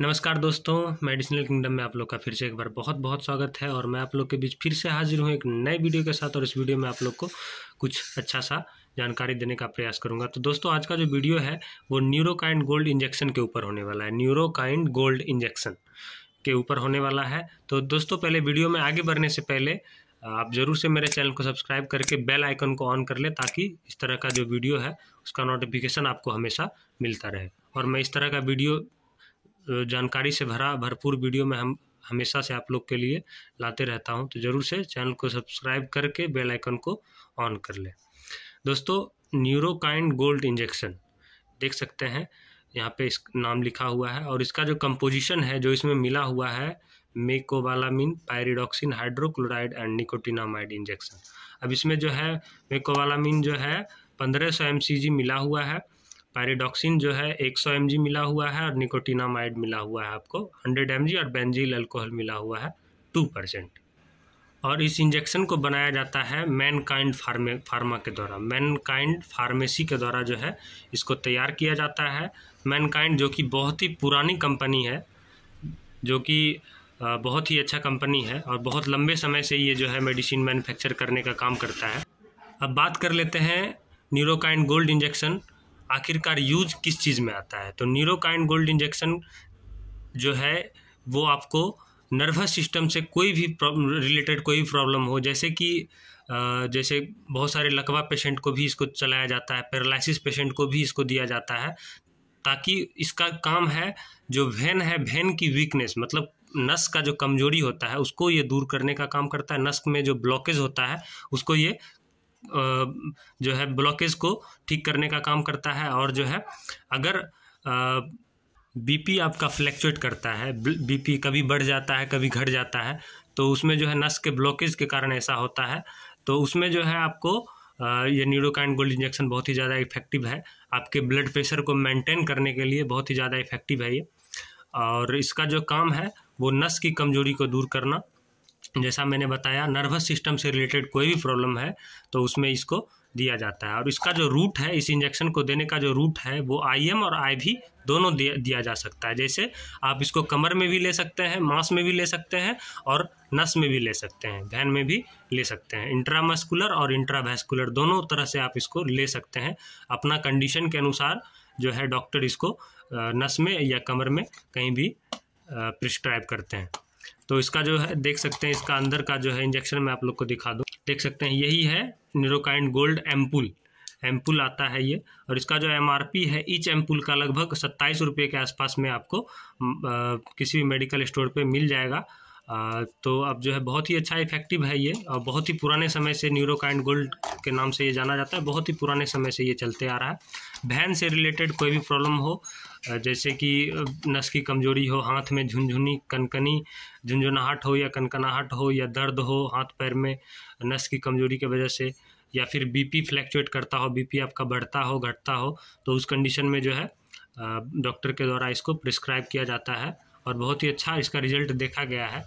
नमस्कार दोस्तों medicinal kingdom में आप लोग का फिर से एक बार बहुत बहुत स्वागत है और मैं आप लोग के बीच फिर से हाजिर हूँ एक नए वीडियो के साथ और इस वीडियो में आप लोग को कुछ अच्छा सा जानकारी देने का प्रयास करूंगा तो दोस्तों आज का जो वीडियो है वो न्यूरोकाइंड गोल्ड इंजेक्शन के ऊपर होने वाला है न्यूरोकाइंड गोल्ड इंजेक्शन के ऊपर होने वाला है तो दोस्तों पहले वीडियो में आगे बढ़ने से पहले आप ज़रूर से मेरे चैनल को सब्सक्राइब करके बेल आइकन को ऑन कर लें ताकि इस तरह का जो वीडियो है उसका नोटिफिकेशन आपको हमेशा मिलता रहे और मैं इस तरह का वीडियो जानकारी से भरा भरपूर वीडियो में हम हमेशा से आप लोग के लिए लाते रहता हूं तो ज़रूर से चैनल को सब्सक्राइब करके बेल आइकन को ऑन कर लें दोस्तों न्यूरोकाइंड गोल्ड इंजेक्शन देख सकते हैं यहाँ पे इस नाम लिखा हुआ है और इसका जो कंपोजिशन है जो इसमें मिला हुआ है mecobalamin pyridoxine hydrochloride and nicotinamide injection अब इसमें जो है मेकोवालामिन जो है पंद्रह सौ एम मिला हुआ है पैरिडॉक्सिन जो है 100 एम मिला हुआ है और निकोटिनामाइड मिला हुआ है आपको 100 एम और बेंजील अल्कोहल मिला हुआ है 2 परसेंट और इस इंजेक्शन को बनाया जाता है मैन काइंड फार्मे फार्मा के द्वारा मैन काइंड फार्मेसी के द्वारा जो है इसको तैयार किया जाता है मैन काइंड जो कि बहुत ही पुरानी कंपनी है जो कि बहुत ही अच्छा कंपनी है और बहुत लंबे समय से ये जो है मेडिसिन मैन्युफैक्चर करने का काम करता है अब बात कर लेते हैं न्यूरोकाइंड गोल्ड इंजेक्शन आखिरकार यूज किस चीज़ में आता है तो न्यूरोकाइन गोल्ड इंजेक्शन जो है वो आपको नर्वस सिस्टम से कोई भी रिलेटेड कोई भी प्रॉब्लम हो जैसे कि जैसे बहुत सारे लकवा पेशेंट को भी इसको चलाया जाता है पैरालिसिस पेशेंट को भी इसको दिया जाता है ताकि इसका काम है जो वेन है वेन की वीकनेस मतलब नस का जो कमजोरी होता है उसको ये दूर करने का काम करता है नस में जो ब्लॉकेज होता है उसको ये जो है ब्लॉकेज को ठीक करने का काम करता है और जो है अगर बीपी आपका फ्लैक्चुएट करता है बीपी कभी बढ़ जाता है कभी घट जाता है तो उसमें जो है नस के ब्लॉकेज के कारण ऐसा होता है तो उसमें जो है आपको ये न्यूरोकाइन गोल्ड इंजेक्शन बहुत ही ज़्यादा इफेक्टिव है आपके ब्लड प्रेशर को मेंटेन करने के लिए बहुत ही ज़्यादा इफेक्टिव है ये और इसका जो काम है वो नस की कमजोरी को दूर करना जैसा मैंने बताया नर्वस सिस्टम से रिलेटेड कोई भी प्रॉब्लम है तो उसमें इसको दिया जाता है और इसका जो रूट है इस इंजेक्शन को देने का जो रूट है वो आई और आई भी दोनों दिया, दिया जा सकता है जैसे आप इसको कमर में भी ले सकते हैं मांस में भी ले सकते हैं और नस में भी ले सकते हैं भैन में भी ले सकते हैं इंट्रामस्कुलर और इंट्रावेस्कुलर दोनों तरह से आप इसको ले सकते हैं अपना कंडीशन के अनुसार जो है डॉक्टर इसको नस में या कमर में कहीं भी प्रिस्क्राइब करते हैं तो इसका जो है देख सकते हैं इसका अंदर का जो है इंजेक्शन मैं आप लोग को दिखा दूँ देख सकते हैं यही है न्यूरोकाइंड गोल्ड एम्पुल एम्पुल आता है ये और इसका जो एम है ईच एम्पुल का लगभग सत्ताईस रुपये के आसपास में आपको आ, किसी भी मेडिकल स्टोर पे मिल जाएगा तो अब जो है बहुत ही अच्छा इफेक्टिव है ये और बहुत ही पुराने समय से न्यूरोकाइंड गोल्ड के नाम से ये जाना जाता है बहुत ही पुराने समय से ये चलते आ रहा है भैन से रिलेटेड कोई भी प्रॉब्लम हो जैसे कि नस की कमजोरी हो हाथ में झुनझुनी कनकनी झुंझुनाहट हो या कनकनाहट हो या दर्द हो हाथ पैर में नस की कमजोरी की वजह से या फिर बीपी फ्लैक्चुएट करता हो बीपी आपका बढ़ता हो घटता हो तो उस कंडीशन में जो है डॉक्टर के द्वारा इसको प्रिस्क्राइब किया जाता है और बहुत ही अच्छा इसका रिजल्ट देखा गया है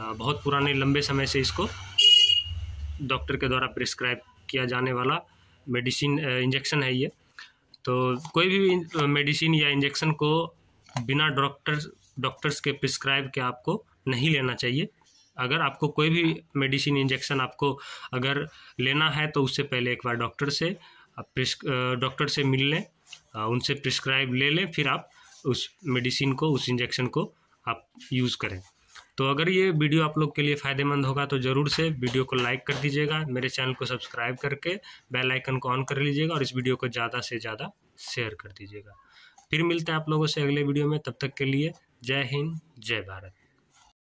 बहुत पुराने लंबे समय से इसको डॉक्टर के द्वारा प्रिस्क्राइब किया जाने वाला मेडिसिन इंजेक्शन है ये तो कोई भी मेडिसिन या इंजेक्शन को बिना डॉक्टर डॉक्टर्स के प्रिस्क्राइब के आपको नहीं लेना चाहिए अगर आपको कोई भी मेडिसिन इंजेक्शन आपको अगर लेना है तो उससे पहले एक बार डॉक्टर से डॉक्टर से मिल लें उनसे प्रिस्क्राइब ले लें फिर आप उस मेडिसिन को उस इंजेक्शन को आप यूज़ करें तो अगर ये वीडियो आप लोग के लिए फ़ायदेमंद होगा तो ज़रूर से वीडियो को लाइक कर दीजिएगा मेरे चैनल को सब्सक्राइब करके बेल आइकन को ऑन कर लीजिएगा और इस वीडियो को ज़्यादा से ज़्यादा शेयर कर दीजिएगा फिर मिलते हैं आप लोगों से अगले वीडियो में तब तक के लिए जय हिंद जय भारत